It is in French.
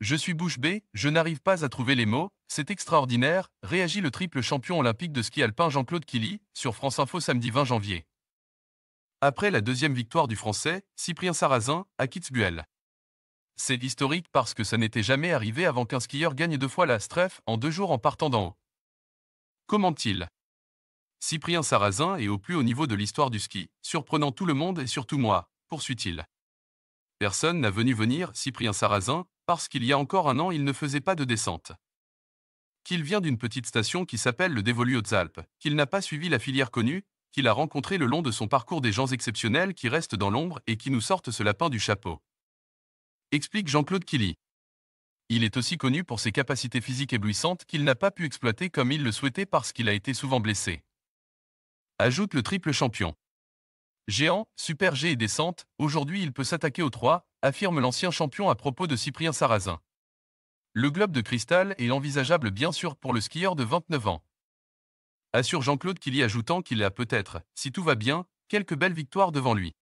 Je suis bouche bée, je n'arrive pas à trouver les mots, c'est extraordinaire, réagit le triple champion olympique de ski alpin Jean-Claude Killy, sur France Info samedi 20 janvier. Après la deuxième victoire du Français, Cyprien Sarrazin, à Kitzbühel. C'est historique parce que ça n'était jamais arrivé avant qu'un skieur gagne deux fois la Stref en deux jours en partant d'en haut. Comment-il Cyprien Sarrazin est au plus haut niveau de l'histoire du ski, surprenant tout le monde et surtout moi, poursuit-il. Personne n'a venu venir Cyprien Sarrazin, parce qu'il y a encore un an il ne faisait pas de descente. Qu'il vient d'une petite station qui s'appelle le dévolu Hautes-Alpes, qu'il n'a pas suivi la filière connue, qu'il a rencontré le long de son parcours des gens exceptionnels qui restent dans l'ombre et qui nous sortent ce lapin du chapeau. Explique Jean-Claude Killy. Il est aussi connu pour ses capacités physiques éblouissantes qu'il n'a pas pu exploiter comme il le souhaitait parce qu'il a été souvent blessé. Ajoute le triple champion. Géant, Super G et descente, aujourd'hui il peut s'attaquer aux trois, affirme l'ancien champion à propos de Cyprien Sarrazin. Le globe de cristal est envisageable bien sûr pour le skieur de 29 ans. Assure Jean-Claude Killy ajoutant qu'il a peut-être, si tout va bien, quelques belles victoires devant lui.